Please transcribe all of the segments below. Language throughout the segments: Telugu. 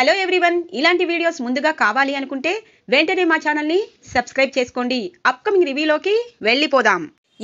హలో ఎవ్రీవన్ ఇలాంటి వీడియోస్ ముందుగా కావాలి అనుకుంటే వెంటనే మా ఛానల్ని సబ్స్క్రైబ్ చేసుకోండి అప్కమింగ్ రివ్యూలోకి వెళ్ళిపోదాం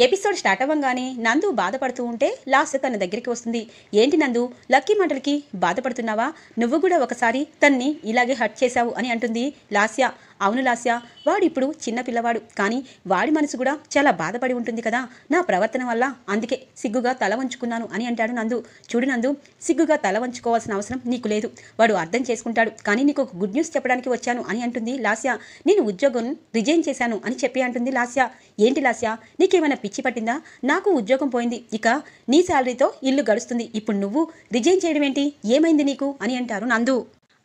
ఎపిసోడ్ స్టార్ట్ అవ్వగానే నందు బాధపడుతూ ఉంటే లాస్ట్ తన దగ్గరికి వస్తుంది ఏంటి నందు లక్కీ మాటలకి బాధపడుతున్నావా నువ్వు కూడా ఒకసారి తన్ని ఇలాగే హట్ చేశావు అని అంటుంది లాస్య అవును లాస్య వాడిప్పుడు చిన్న పిల్లవాడు కానీ వాడి మనసు కూడా చాలా బాధపడి ఉంటుంది కదా నా ప్రవర్తన వల్ల అందుకే సిగ్గుగా తల వంచుకున్నాను అని అంటాడు నందు చూడు నందు సిగ్గుగా తల వంచుకోవాల్సిన అవసరం నీకు లేదు వాడు అర్థం చేసుకుంటాడు కానీ నీకు ఒక గుడ్ న్యూస్ చెప్పడానికి వచ్చాను అని అంటుంది లాస్య నేను ఉద్యోగం రిజైన్ చేశాను అని చెప్పి అంటుంది లాస్య ఏంటి లాస్య నీకేమైనా పిచ్చి పట్టిందా నాకు ఉద్యోగం పోయింది ఇక నీ శాలరీతో ఇల్లు గడుస్తుంది ఇప్పుడు నువ్వు రిజైన్ చేయడం ఏంటి ఏమైంది నీకు అని అంటారు నందు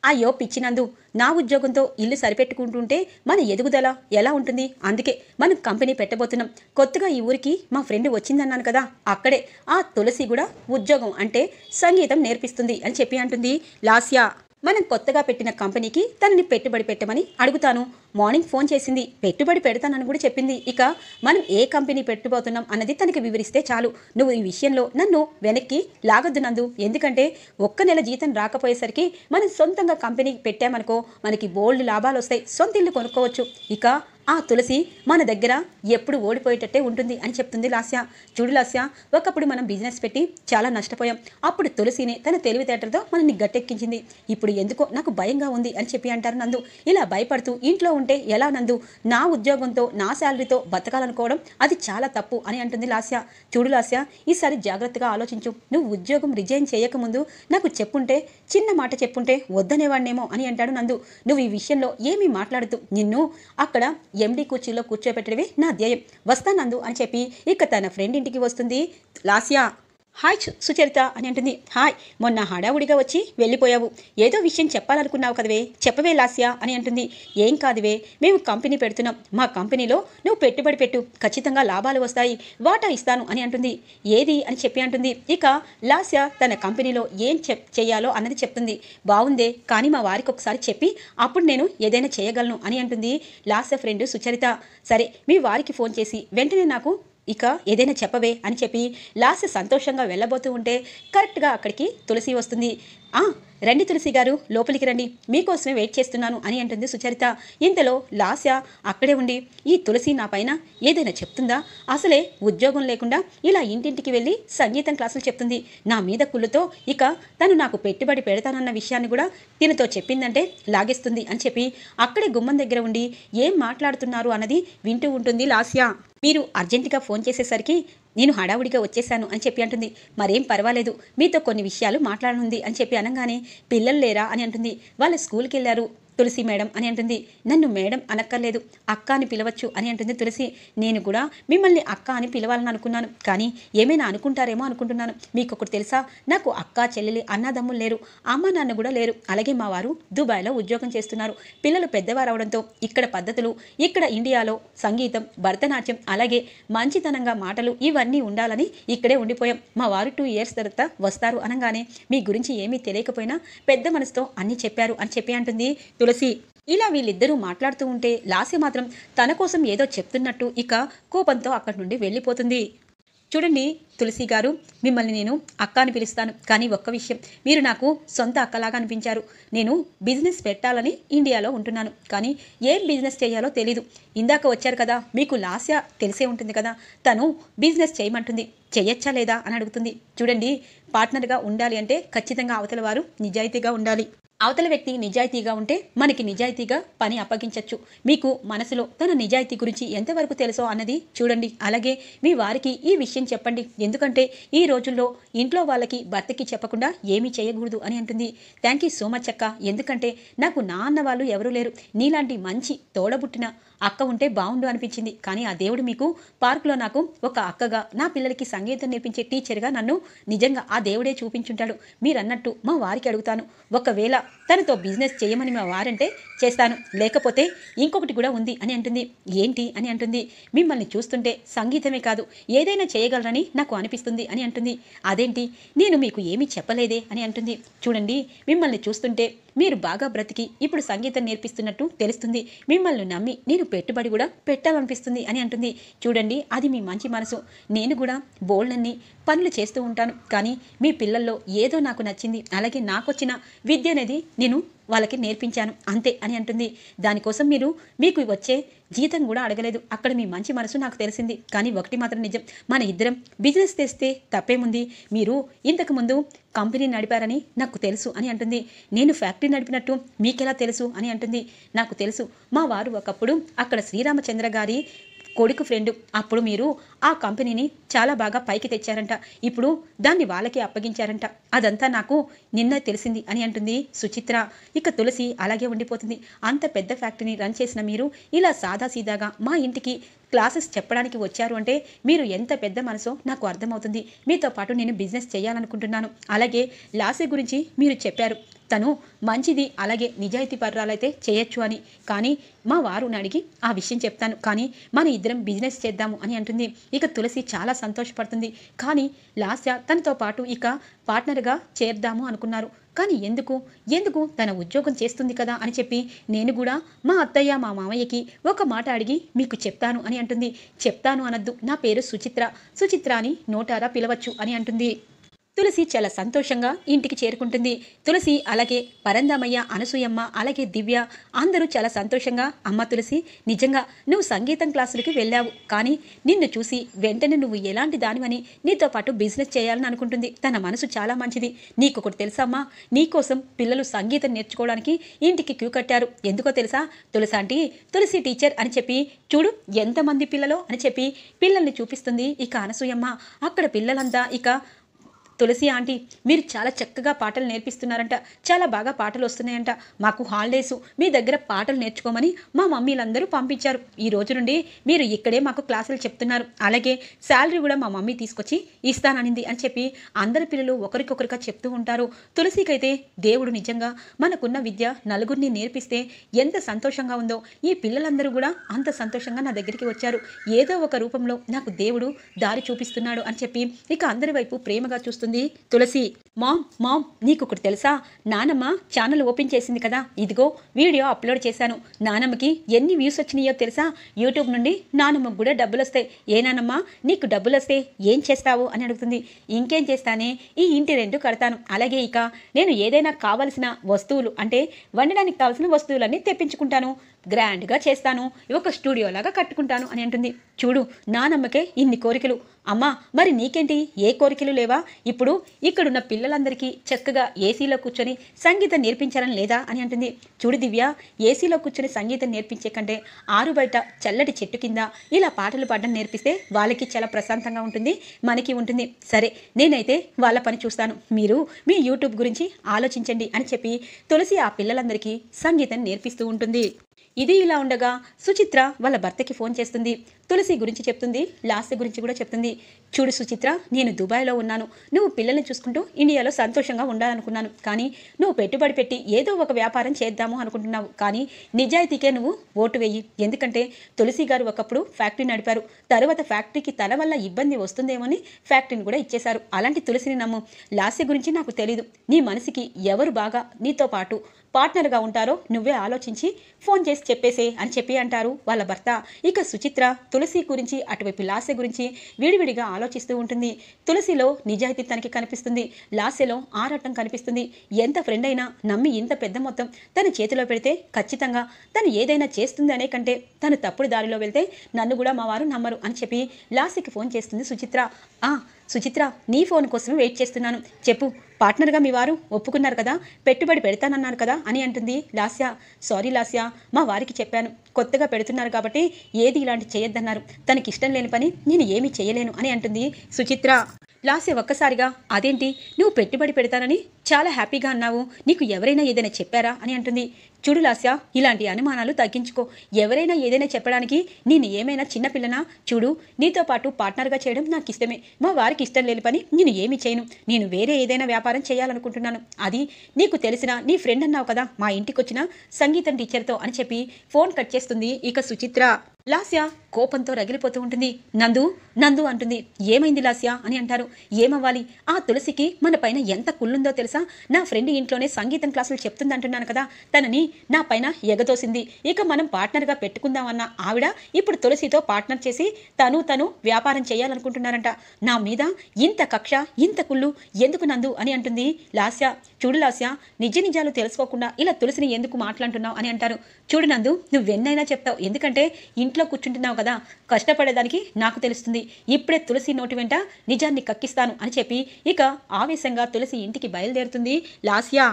అయ్యో పిచ్చినందు నా ఉద్యోగంతో ఇల్లు సరిపెట్టుకుంటుంటే మన ఎదుగుదల ఎలా ఉంటుంది అందుకే మనం కంపెనీ పెట్టబోతున్నాం కొత్తగా ఈ ఊరికి మా ఫ్రెండ్ వచ్చిందన్నాను కదా అక్కడే ఆ తులసి కూడా ఉద్యోగం అంటే సంగీతం నేర్పిస్తుంది అని చెప్పి అంటుంది లాస్యా మనం కొత్తగా పెట్టిన కంపెనీకి తనని పెట్టుబడి పెట్టమని అడుగుతాను మార్నింగ్ ఫోన్ చేసింది పెట్టుబడి పెడతానని కూడా చెప్పింది ఇక మనం ఏ కంపెనీ పెట్టుబోతున్నాం అన్నది తనకి వివరిస్తే చాలు నువ్వు ఈ విషయంలో నన్ను వెనక్కి లాగొద్దు నందు ఎందుకంటే ఒక్క నెల జీతం రాకపోయేసరికి మనం సొంతంగా కంపెనీ పెట్టామనుకో మనకి బోల్డ్ లాభాలు వస్తాయి సొంత ఇల్లు కొనుక్కోవచ్చు ఇక ఆ తులసి మన దగ్గర ఎప్పుడు ఓడిపోయేటట్టే ఉంటుంది అని చెప్తుంది లాస్య చూడు లాస్య ఒకప్పుడు మనం బిజినెస్ పెట్టి చాలా నష్టపోయాం అప్పుడు తులసిని తన తెలివితేటలతో మనల్ని గట్టెక్కించింది ఇప్పుడు ఎందుకో నాకు భయంగా ఉంది అని చెప్పి అంటారు నందు ఇలా భయపడుతూ ఇంట్లో ఉంటే ఎలా నందు నా ఉద్యోగంతో నా శాలరీతో బతకాలనుకోవడం అది చాలా తప్పు అని అంటుంది లాస్య చూడు లాస్య ఈసారి జాగ్రత్తగా ఆలోచించు నువ్వు ఉద్యోగం రిజైన్ చేయకముందు నాకు చెప్పుంటే చిన్న మాట చెప్పుంటే వద్దనేవాడినేమో అని అంటాడు నందు నువ్వు ఈ విషయంలో ఏమీ మాట్లాడుతూ నిన్ను అక్కడ ఎండి కుర్చీలో కూర్చోబెట్టడమే నా ధ్యేయం వస్తా నందు అని చెప్పి ఇక తన ఫ్రెండ్ ఇంటికి వస్తుంది లాస్యా హాయ్ సుచరిత అని అంటుంది హాయ్ మొన్న హడావుడిగా వచ్చి వెళ్ళిపోయావు ఏదో విషయం చెప్పాలనుకున్నావు కదవే చెప్పవే లాస్యా అని అంటుంది ఏం కాదువే మేము కంపెనీ పెడుతున్నాం మా కంపెనీలో నువ్వు పెట్టుబడి పెట్టు ఖచ్చితంగా లాభాలు వస్తాయి వాటా ఇస్తాను అని అంటుంది ఏది అని చెప్పి అంటుంది ఇక లాస్య తన కంపెనీలో ఏం చెప్ చేయాలో అన్నది చెప్తుంది బాగుందే కానీ మా వారికి ఒకసారి చెప్పి అప్పుడు నేను ఏదైనా చేయగలను అని అంటుంది లాస్య ఫ్రెండ్ సుచరిత సరే మీ వారికి ఫోన్ చేసి వెంటనే నాకు ఇక ఏదైనా చెప్పవే అని చెప్పి లాస్ట్ సంతోషంగా వెళ్ళబోతూ ఉంటే కరెక్ట్గా అక్కడికి తులసి వస్తుంది ఆ రండి తులసి గారు లోపలికి రండి మీకోసమే వెయిట్ చేస్తున్నాను అని అంటుంది సుచరిత ఇంతలో లాస్య అక్కడే ఉండి ఈ తులసి నా పైన ఏదైనా చెప్తుందా అసలే ఉద్యోగం లేకుండా ఇలా ఇంటింటికి వెళ్ళి సంగీతం క్లాసులు చెప్తుంది నా మీద కుళ్ళుతో ఇక తను నాకు పెట్టుబడి పెడతానన్న విషయాన్ని కూడా తినతో చెప్పిందంటే లాగేస్తుంది అని చెప్పి అక్కడే గుమ్మం దగ్గర ఉండి ఏం మాట్లాడుతున్నారు అన్నది వింటూ ఉంటుంది లాస్య మీరు అర్జెంటుగా ఫోన్ చేసేసరికి నేను హడావుడిగా వచ్చేసాను అని చెప్పి అంటుంది మరేం పర్వాలేదు మీతో కొన్ని విషయాలు మాట్లాడనుంది అని చెప్పి అనగానే పిల్లలు లేరా అని అంటుంది వాళ్ళు స్కూల్కి వెళ్ళారు తులసి మేడం అని అంటుంది నన్ను మేడం అనక్కర్లేదు అక్క అని పిలవచ్చు అని అంటుంది తులసి నేను కూడా మిమ్మల్ని అక్క అని పిలవాలని అనుకున్నాను కానీ ఏమైనా అనుకుంటారేమో అనుకుంటున్నాను మీకు ఒకటి తెలుసా నాకు అక్క చెల్లెలి అన్నదమ్ములు లేరు అమ్మ నాన్న కూడా లేరు అలాగే మా వారు దుబాయ్లో ఉద్యోగం చేస్తున్నారు పిల్లలు పెద్దవారు అవడంతో ఇక్కడ పద్ధతులు ఇక్కడ ఇండియాలో సంగీతం భరతనాట్యం అలాగే మంచితనంగా మాటలు ఇవన్నీ ఉండాలని ఇక్కడే ఉండిపోయాం మా వారు టూ ఇయర్స్ తర్వాత వస్తారు అనగానే మీ గురించి ఏమీ తెలియకపోయినా పెద్ద మనసుతో అన్నీ చెప్పారు అని చెప్పి అంటుంది తులసి ఇలా వీళ్ళిద్దరూ మాట్లాడుతూ ఉంటే లాసి మాత్రం తన కోసం ఏదో చెప్తున్నట్టు ఇక కోపంతో అక్కడి నుండి వెళ్ళిపోతుంది చూడండి తులసి గారు మిమ్మల్ని నేను అక్క అని పిలుస్తాను కానీ ఒక్క విషయం మీరు నాకు సొంత అక్కలాగా అనిపించారు నేను బిజినెస్ పెట్టాలని ఇండియాలో ఉంటున్నాను కానీ ఏం బిజినెస్ చేయాలో తెలీదు ఇందాక వచ్చారు కదా మీకు లాస్య తెలిసే ఉంటుంది కదా తను బిజినెస్ చేయమంటుంది చేయొచ్చా లేదా అని అడుగుతుంది చూడండి పార్ట్నర్గా ఉండాలి అంటే ఖచ్చితంగా అవతల వారు నిజాయితీగా ఉండాలి అవతల వ్యక్తి నిజాయితీగా ఉంటే మనకి నిజాయితీగా పని అప్పగించవచ్చు మీకు మనసులో తన నిజాయితీ గురించి ఎంతవరకు తెలుసో అన్నది చూడండి అలాగే మీ వారికి ఈ విషయం చెప్పండి ఎందుకంటే ఈ రోజుల్లో ఇంట్లో వాళ్ళకి భర్తకి చెప్పకుండా ఏమీ చేయకూడదు అని అంటుంది థ్యాంక్ యూ సో మచ్ అక్క ఎందుకంటే నాకు నా అన్న వాళ్ళు ఎవరూ లేరు నీలాంటి మంచి తోడబుట్టిన అక్క ఉంటే బాగుండు అనిపించింది కానీ ఆ దేవుడు మీకు పార్కులో నాకు ఒక అక్కగా నా పిల్లలకి సంగీతం నేర్పించే టీచర్గా నన్ను నిజంగా ఆ దేవుడే చూపించుంటాడు మీరన్నట్టు మా వారికి అడుగుతాను ఒకవేళ తనతో బిజినెస్ చేయమని మా వారంటే చేస్తాను లేకపోతే ఇంకొకటి కూడా ఉంది అని అంటుంది ఏంటి అని అంటుంది మిమ్మల్ని చూస్తుంటే సంగీతమే కాదు ఏదైనా చేయగలరని నాకు అనిపిస్తుంది అని అంటుంది అదేంటి నేను మీకు ఏమీ చెప్పలేదే అని అంటుంది చూడండి మిమ్మల్ని చూస్తుంటే మీరు బాగా బ్రతికి ఇప్పుడు సంగీతం నేర్పిస్తున్నట్టు తెలుస్తుంది మిమ్మల్ని నమ్మి నేను పెట్టుబడి కూడా పెట్టాలనిపిస్తుంది అని అంటుంది చూడండి అది మీ మంచి మనసు నేను కూడా బోల్డన్ని పనులు చేస్తూ ఉంటాను కానీ మీ పిల్లల్లో ఏదో నాకు నచ్చింది అలాగే నాకు వచ్చిన విద్య అనేది నేను వాళ్ళకి నేర్పించాను అంతే అని అంటుంది దానికోసం మీరు మీకు వచ్చే జీతం కూడా అడగలేదు అక్కడ మీ మంచి మనసు నాకు తెలిసింది కానీ ఒకటి మాత్రం నిజం మన ఇద్దరం బిజినెస్ తెస్తే తప్పేముంది మీరు ఇంతకుముందు కంపెనీ నడిపారని నాకు తెలుసు అని అంటుంది నేను ఫ్యాక్టరీ నడిపినట్టు మీకెలా తెలుసు అని అంటుంది నాకు తెలుసు మా వారు ఒకప్పుడు అక్కడ శ్రీరామచంద్ర గారి కొడుకు ఫ్రెండ్ అప్పుడు మీరు ఆ కంపెనీని చాలా బాగా పైకి తెచ్చారంట ఇప్పుడు దాన్ని వాళ్ళకి అప్పగించారంట అదంతా నాకు నిన్న తెలిసింది అని అంటుంది సుచిత్ర ఇక తులసి అలాగే ఉండిపోతుంది అంత పెద్ద ఫ్యాక్టరీని రన్ చేసిన మీరు ఇలా సాదాసీదాగా మా ఇంటికి క్లాసెస్ చెప్పడానికి వచ్చారు అంటే మీరు ఎంత పెద్ద మనసో నాకు అర్థమవుతుంది మీతో పాటు నేను బిజినెస్ చేయాలనుకుంటున్నాను అలాగే లాసీ గురించి మీరు చెప్పారు తను మంచిది అలాగే నిజాయితీ పర్రాలైతే చేయొచ్చు అని కానీ మా వారు అడిగి ఆ విషయం చెప్తాను కానీ మన ఇద్దరం బిజినెస్ చేద్దాము అని అంటుంది ఇక తులసి చాలా సంతోషపడుతుంది కానీ లాస్య తనతో పాటు ఇక పార్ట్నర్గా చేర్దాము అనుకున్నారు కానీ ఎందుకు ఎందుకు తన ఉద్యోగం చేస్తుంది కదా అని చెప్పి నేను కూడా మా అత్తయ్య మా మామయ్యకి ఒక మాట అడిగి మీకు చెప్తాను అని అంటుంది చెప్తాను అనద్దు నా పేరు సుచిత్ర సుచిత్ర అని నోటారా పిలవచ్చు అని అంటుంది తులసి చాలా సంతోషంగా ఇంటికి చేరుకుంటుంది తులసి అలాగే పరందామయ్య అనసూయమ్మ అలాగే దివ్య అందరూ చాలా సంతోషంగా అమ్మ తులసి నిజంగా నువ్వు సంగీతం క్లాసులకి వెళ్ళావు కానీ నిన్ను చూసి వెంటనే నువ్వు ఎలాంటి దానివని నీతో పాటు బిజినెస్ చేయాలని అనుకుంటుంది తన మనసు చాలా మంచిది నీకు ఒకటి తెలుసమ్మా నీకోసం పిల్లలు సంగీతం నేర్చుకోవడానికి ఇంటికి క్యూ కట్టారు ఎందుకో తెలుసా తులసి ఆంటీ తులసి టీచర్ అని చెప్పి చూడు ఎంతమంది పిల్లలు అని చెప్పి పిల్లల్ని చూపిస్తుంది ఇక అనసూయమ్మ అక్కడ పిల్లలంతా ఇక తులసి ఆంటీ మీరు చాలా చక్కగా పాటలు నేర్పిస్తున్నారంట చాలా బాగా పాటలు వస్తున్నాయంట మాకు హాలిడేసు మీ దగ్గర పాటలు నేర్చుకోమని మా మమ్మీలందరూ పంపించారు ఈ రోజు నుండి మీరు ఇక్కడే మాకు క్లాసులు చెప్తున్నారు అలాగే శాలరీ కూడా మా మమ్మీ తీసుకొచ్చి ఇస్తానని అని చెప్పి అందరి పిల్లలు ఒకరికొకరిగా చెప్తూ ఉంటారు తులసికైతే దేవుడు నిజంగా మనకున్న విద్య నలుగురిని నేర్పిస్తే ఎంత సంతోషంగా ఉందో ఈ పిల్లలందరూ కూడా అంత సంతోషంగా నా దగ్గరికి వచ్చారు ఏదో ఒక రూపంలో నాకు దేవుడు దారి చూపిస్తున్నాడు అని చెప్పి ఇక అందరి వైపు ప్రేమగా చూస్తుంది చేస్తుంది తులసి మామ్ మామ్ నీకొకటి తెలుసా నానమ్మ ఛానల్ ఓపెన్ చేసింది కదా ఇదిగో వీడియో అప్లోడ్ చేశాను నానమ్మకి ఎన్ని వ్యూస్ వచ్చినాయో తెలుసా యూట్యూబ్ నుండి నానమ్మకు కూడా డబ్బులు వస్తాయి ఏ నానమ్మ నీకు డబ్బులు వస్తే ఏం చేస్తావు అని అడుగుతుంది ఇంకేం చేస్తానే ఈ ఇంటి రెండు కడతాను అలాగే ఇక నేను ఏదైనా కావలసిన వస్తువులు అంటే వండడానికి కావాల్సిన వస్తువులన్నీ తెప్పించుకుంటాను గ్రాండ్గా చేస్తాను ఒక స్టూడియోలాగా కట్టుకుంటాను అని అంటుంది చూడు నానమ్మకే ఇన్ని కోరికలు అమ్మా మరి నీకేంటి ఏ కోరికలు లేవా ఇప్పుడు ఇక్కడున్న పిల్లలందరికీ చక్కగా ఏసీలో కూర్చొని సంగీతం నేర్పించాలని లేదా అని అంటుంది చూడు దివ్య ఏసీలో కూర్చొని సంగీతం నేర్పించే కంటే ఆరు బయట చల్లటి చెట్టు కింద ఇలా పాటలు పాడడం నేర్పిస్తే వాళ్ళకి చాలా ప్రశాంతంగా ఉంటుంది మనకి ఉంటుంది సరే నేనైతే వాళ్ళ పని చూస్తాను మీరు మీ యూట్యూబ్ గురించి ఆలోచించండి అని చెప్పి తులసి ఆ పిల్లలందరికీ సంగీతం నేర్పిస్తూ ఉంటుంది ఇది ఇలా ఉండగా సుచిత్ర వాళ్ళ భర్తకి ఫోన్ చేస్తుంది తులసి గురించి చెప్తుంది లాస్య గురించి కూడా చెప్తుంది చూడు సుచిత్ర నేను దుబాయ్లో ఉన్నాను నువ్వు పిల్లల్ని చూసుకుంటూ ఇండియాలో సంతోషంగా ఉండాలనుకున్నాను కానీ నువ్వు పెట్టుబడి పెట్టి ఏదో ఒక వ్యాపారం చేద్దాము అనుకుంటున్నావు కానీ నిజాయితీకే నువ్వు ఓటు వేయి ఎందుకంటే తులసి గారు ఒకప్పుడు ఫ్యాక్టరీ నడిపారు తర్వాత ఫ్యాక్టరీకి తన వల్ల ఇబ్బంది వస్తుందేమని ఫ్యాక్టరీని కూడా ఇచ్చేశారు అలాంటి తులసిని నమ్ము లాస్య గురించి నాకు తెలీదు నీ మనసుకి ఎవరు బాగా నీతో పాటు పార్ట్నర్గా ఉంటారో నువ్వే ఆలోచించి ఫోన్ చేసి చెప్పేసే అని చెప్పి అంటారు వాళ్ళ భర్త ఇక సుచిత్ర తులసి గురించి అటువైపు లాస్య గురించి విడివిడిగా ఆలోచిస్తూ ఉంటుంది తులసిలో నిజాయితీ తనకి కనిపిస్తుంది లాస్యలో ఆరాటం కనిపిస్తుంది ఎంత ఫ్రెండ్ అయినా నమ్మి ఇంత పెద్ద మొత్తం తన చేతిలో పెడితే ఖచ్చితంగా తను ఏదైనా చేస్తుంది అనే కంటే తను తప్పుడు దారిలో వెళ్తే నన్ను కూడా మా వారు నమ్మరు అని చెప్పి లాస్యకి ఫోన్ చేస్తుంది సుచిత్ర ఆ సుచిత్ర నీ ఫోన్ కోసం వెయిట్ చేస్తున్నాను చెప్పు పార్ట్నర్గా మీ వారు ఒప్పుకున్నారు కదా పెట్టుబడి పెడతానన్నారు కదా అని అంటుంది లాస్య సారీ లాస్య మా వారికి చెప్పాను కొత్తగా పెడుతున్నారు కాబట్టి ఏది ఇలాంటి చేయొద్దన్నారు తనకి ఇష్టం లేని పని నేను ఏమీ చేయలేను అని అంటుంది సుచిత్ర లాస్య ఒక్కసారిగా అదేంటి నువ్వు పెట్టుబడి పెడతానని చాలా హ్యాపీగా అన్నావు నీకు ఎవరైనా ఏదైనా చెప్పారా అని అంటుంది చూడు లాస్య ఇలాంటి అనుమానాలు తగ్గించుకో ఎవరైనా ఏదైనా చెప్పడానికి నేను ఏమైనా చిన్నపిల్లనా చూడు నీతో పాటు పార్ట్నర్గా చేయడం నాకు ఇష్టమే మా వారికి నాకు ఇష్టం లేని పని నేను ఏమి చేయను నేను వేరే ఏదైనా వ్యాపారం చేయాలనుకుంటున్నాను అది నీకు తెలిసిన నీ ఫ్రెండ్ అన్నావు కదా మా ఇంటికి వచ్చిన సంగీతం టీచర్తో అని చెప్పి ఫోన్ కట్ చేస్తుంది ఇక సుచిత్ర లాస్య కోపంతో రగిలిపోతూ ఉంటుంది నందు నందు అంటుంది ఏమైంది లాస్య అని అంటారు ఏమవ్వాలి ఆ తులసికి మన పైన ఎంత కుళ్ళుందో తెలుసా నా ఫ్రెండ్ ఇంట్లోనే సంగీతం క్లాసులు చెప్తుందంటున్నాను కదా తనని నా పైన ఎగదోసింది ఇక మనం పార్ట్నర్గా పెట్టుకుందామన్న ఆవిడ ఇప్పుడు తులసితో పార్ట్నర్ చేసి తను తను వ్యాపారం చేయాలనుకుంటున్నారంట నా మీద ఇంత కక్ష ఇంత కుళ్ళు ఎందుకు నందు అని అంటుంది లాస్య చూడు లాస్య నిజ నిజాలు తెలుసుకోకుండా ఇలా తులసిని ఎందుకు మాట్లాడుతున్నావు అని అంటారు చూడు నందు నువ్వెన్నైనా చెప్తావు ఎందుకంటే ఇంట్లో కూర్చుంటున్నావు కదా కష్టపడేదానికి నాకు తెలుస్తుంది ఇప్పుడే తులసి నోటి వెంట నిజాన్ని కక్కిస్తాను అని చెప్పి ఇక ఆవేశంగా తులసి ఇంటికి బయలుదేరుతుంది లాస్యా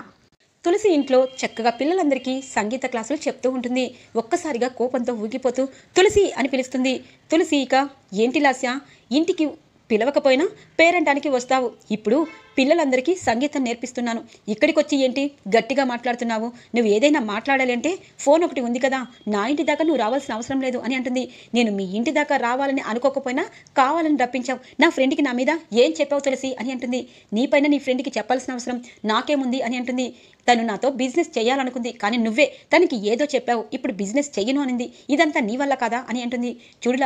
తులసి ఇంట్లో చక్కగా పిల్లలందరికీ సంగీత క్లాసులు చెప్తూ ఉంటుంది ఒక్కసారిగా కోపంతో ఊగిపోతూ తులసి అని పిలుస్తుంది తులసి ఇక ఏంటి లాస్య ఇంటికి పిలవకపోయినా పేరంటానికి వస్తావు ఇప్పుడు పిల్లలందరికీ సంగీతం నేర్పిస్తున్నాను ఇక్కడికి వచ్చి ఏంటి గట్టిగా మాట్లాడుతున్నావు నువ్వు ఏదైనా మాట్లాడాలంటే ఫోన్ ఒకటి ఉంది కదా నా ఇంటి దాకా నువ్వు రావాల్సిన అవసరం లేదు అని అంటుంది నేను మీ ఇంటి దాకా రావాలని అనుకోకపోయినా కావాలని రప్పించావు నా ఫ్రెండ్కి నా మీద ఏం చెప్పావు తెలిసి అని అంటుంది నీపైన నీ ఫ్రెండ్కి చెప్పాల్సిన అవసరం నాకేముంది అని అంటుంది తను నాతో బిజినెస్ చేయాలనుకుంది కానీ నువ్వే తనకి ఏదో చెప్పావు ఇప్పుడు బిజినెస్ చెయ్యను అనింది ఇదంతా నీ వల్ల కదా అని అంటుంది చూడు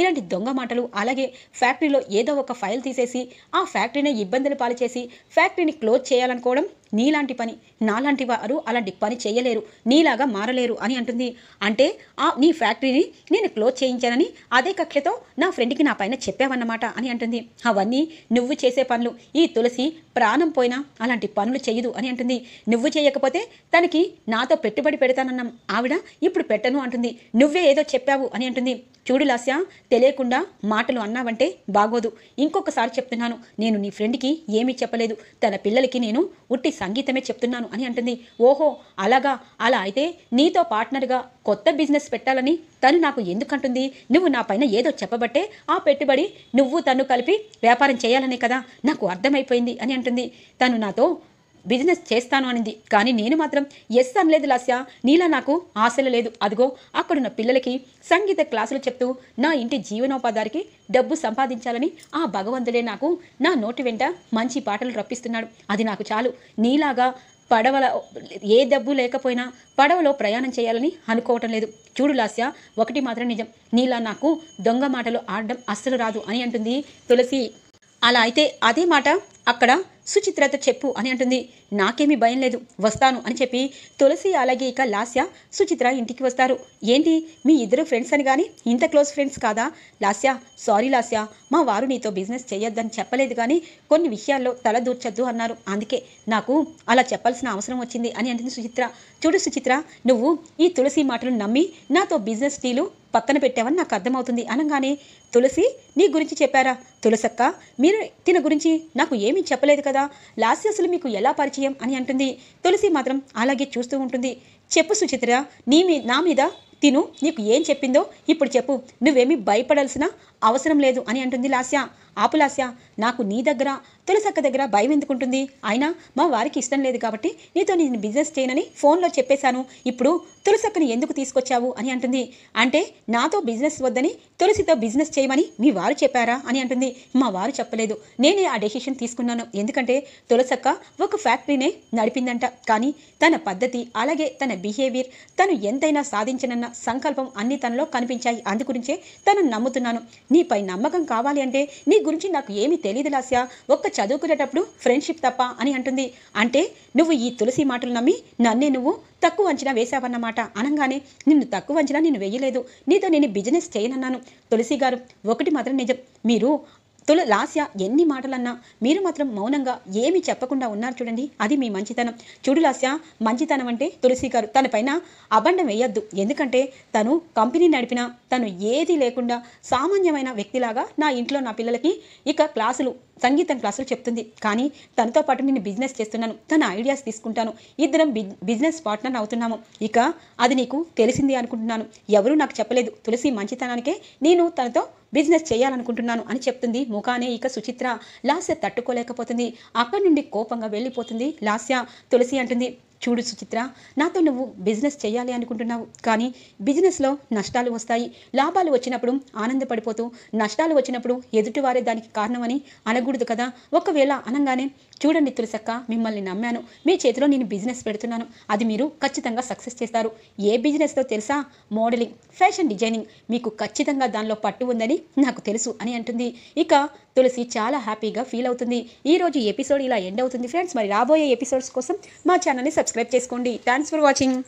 ఇలాంటి దొంగ మాటలు అలాగే ఫ్యాక్టరీలో ఏదో ఒక ఫైల్ తీసేసి ఆ ఫ్యాక్టరీనే ఇబ్బందులు పాలిచే చేసి ఫ్యాక్టరీని క్లోజ్ చేయాలనుకోవడం నీలాంటి పని నాలాంటి వారు అలాంటి పని చేయలేరు నీలాగా మారలేరు అని అంటుంది అంటే ఆ నీ ఫ్యాక్టరీని నేను క్లోజ్ చేయించానని అదే కక్షతో నా ఫ్రెండ్కి నా పైన చెప్పావన్నమాట అని అంటుంది అవన్నీ నువ్వు చేసే పనులు ఈ తులసి ప్రాణం పోయినా అలాంటి పనులు చేయదు అని అంటుంది నువ్వు చేయకపోతే తనకి నాతో పెట్టుబడి పెడతానన్నాం ఆవిడ ఇప్పుడు పెట్టను అంటుంది నువ్వే ఏదో చెప్పావు అని అంటుంది చూడు లాస్య తెలియకుండా మాటలు అన్నావంటే బాగోదు ఇంకొకసారి చెప్తున్నాను నేను నీ ఫ్రెండ్కి ఏమీ చెప్పలేదు తన పిల్లలకి నేను ఉట్టి సంగీతమే చెప్తున్నాను అని అంటుంది ఓహో అలాగా అలా అయితే నీతో పార్ట్నర్గా కొత్త బిజినెస్ పెట్టాలని తను నాకు ఎందుకంటుంది నువ్వు నా పైన ఏదో చెప్పబట్టే ఆ పెట్టుబడి నువ్వు తను కలిపి వ్యాపారం చేయాలనే కదా నాకు అర్థమైపోయింది అని అంటుంది తను నాతో బిజినెస్ చేస్తాను అనింది కానీ నేను మాత్రం ఎస్ అనలేదు లాస్య నీలా నాకు ఆశలు లేదు అదిగో అక్కడున్న పిల్లలకి సంగీత క్లాసులు చెప్తూ నా ఇంటి జీవనోపాధానికి డబ్బు సంపాదించాలని ఆ భగవంతుడే నాకు నా నోటి వెంట మంచి పాటలు రప్పిస్తున్నాడు అది నాకు చాలు నీలాగా పడవల ఏ డబ్బు లేకపోయినా పడవలో ప్రయాణం చేయాలని అనుకోవటం లేదు చూడు లాస్య ఒకటి మాత్రం నిజం నీలా నాకు దొంగ మాటలు ఆడడం అస్సలు రాదు అని అంటుంది తులసి అలా అయితే అదే మాట అక్కడ సుచిత్రత చెప్పు అని అంటుంది నాకేమీ భయం లేదు వస్తాను అని చెప్పి తులసి అలాగే ఇక లాస్య సుచిత్ర ఇంటికి వస్తారు ఏంటి మీ ఇద్దరు ఫ్రెండ్స్ అని కానీ ఇంత క్లోజ్ ఫ్రెండ్స్ కాదా లాస్య సారీ లాస్య మా వారు నీతో బిజినెస్ చేయొద్దని చెప్పలేదు కానీ కొన్ని విషయాల్లో తల దూర్చొద్దు అన్నారు అందుకే నాకు అలా చెప్పాల్సిన అవసరం వచ్చింది అని అంటుంది సుచిత్ర చూడు సుచిత్ర నువ్వు ఈ తులసి మాటలు నమ్మి నాతో బిజినెస్ డీలు పక్కన పెట్టావని నాకు అర్థమవుతుంది అనగానే తులసి నీ గురించి చెప్పారా తులసక్క మీరు తిన గురించి నాకు ఏమీ చెప్పలేదు కదా లాస్య అసలు మీకు ఎలా పరిచయం అని అంటుంది తులసి మాత్రం అలాగే చూస్తూ ఉంటుంది చెప్పు సుచిత్ర నీ మీ నా మీద తిను నీకు ఏం చెప్పిందో ఇప్పుడు చెప్పు నువ్వేమీ భయపడాల్సిన అవసరం లేదు అని అంటుంది లాస్య ఆపు లాస్య నాకు నీ దగ్గర తులసక్క దగ్గర భయం ఎందుకుంటుంది అయినా మా వారికి ఇష్టం లేదు కాబట్టి నీతో నేను బిజినెస్ చేయనని ఫోన్లో చెప్పేశాను ఇప్పుడు తులసక్కని ఎందుకు తీసుకొచ్చావు అని అంటుంది అంటే నాతో బిజినెస్ వద్దని తులసితో బిజినెస్ చేయమని మీ వారు చెప్పారా అని అంటుంది మా వారు చెప్పలేదు నేనే ఆ డెసిషన్ తీసుకున్నాను ఎందుకంటే తులసక్క ఒక ఫ్యాక్టరీనే నడిపిందంట కానీ తన పద్ధతి అలాగే తన బిహేవియర్ తను ఎంతైనా సాధించనన్న సంకల్పం అన్ని తనలో కనిపించాయి అందుగురించే తను నమ్ముతున్నాను నీపై నమ్మకం కావాలి అంటే నీ గురించి నాకు ఏమీ తెలియదు లాస్య ఒక్క చదువుకునేటప్పుడు ఫ్రెండ్షిప్ తప్ప అని అంటుంది అంటే నువ్వు ఈ తులసి మాటలు నమ్మి నన్నే నువ్వు తక్కువ అంచనా వేశావన్నమాట అనగానే నిన్ను తక్కువ అంచనా నేను వేయలేదు నీతో నేను బిజినెస్ చేయనన్నాను తులసి గారు ఒకటి మాత్రం నిజం మీరు తుల లాస్య ఎన్ని మాటలన్నా మీరు మాత్రం మౌనంగా ఏమి చెప్పకుండా ఉన్నారు చూడండి అది మీ మంచితనం చూడు లాస్య మంచితనం అంటే తులసి గారు తనపైన అబండం వేయద్దు ఎందుకంటే తను కంపెనీ నడిపినా తను ఏది లేకుండా సామాన్యమైన వ్యక్తిలాగా నా ఇంట్లో నా పిల్లలకి ఇక క్లాసులు సంగీతం క్లాసులు చెప్తుంది కానీ తనతో పాటు నేను బిజినెస్ చేస్తున్నాను తన ఐడియాస్ తీసుకుంటాను ఇద్దరం బిజినెస్ పార్ట్నర్ అవుతున్నాము ఇక అది నీకు తెలిసింది అనుకుంటున్నాను ఎవరూ నాకు చెప్పలేదు తులసి మంచితనానికే నేను తనతో బిజినెస్ చేయాలనుకుంటున్నాను అని చెప్తుంది ముఖానే ఇక సుచిత్ర లాస్య తట్టుకోలేకపోతుంది అక్కడి నుండి కోపంగా వెళ్ళిపోతుంది లాస్య తులసి అంటుంది చూడు సుచిత్ర నాతో నువ్వు బిజినెస్ చేయాలి అనుకుంటున్నావు కానీ బిజినెస్లో నష్టాలు వస్తాయి లాభాలు వచ్చినప్పుడు ఆనందపడిపోతూ నష్టాలు వచ్చినప్పుడు ఎదుటివారే దానికి కారణమని అనకూడదు కదా ఒకవేళ అనంగానే చూడండి తులసక్క మిమ్మల్ని నమ్మాను మీ చేతిలో నేను బిజినెస్ పెడుతున్నాను అది మీరు ఖచ్చితంగా సక్సెస్ చేస్తారు ఏ బిజినెస్లో తెలుసా మోడలింగ్ ఫ్యాషన్ డిజైనింగ్ మీకు ఖచ్చితంగా దానిలో పట్టు ఉందని నాకు తెలుసు అని అంటుంది ఇక తులసి చాలా హ్యాపీగా ఫీల్ అవుతుంది ఈ రోజు ఎపిసోడ్ ఇలా ఎండ్ అవుతుంది ఫ్రెండ్స్ మరి రాబోయే ఎపిసోడ్స్ కోసం మా ఛానల్ని సబ్స్క్రైబ్ చేసుకోండి థ్యాంక్స్ ఫర్ వాచింగ్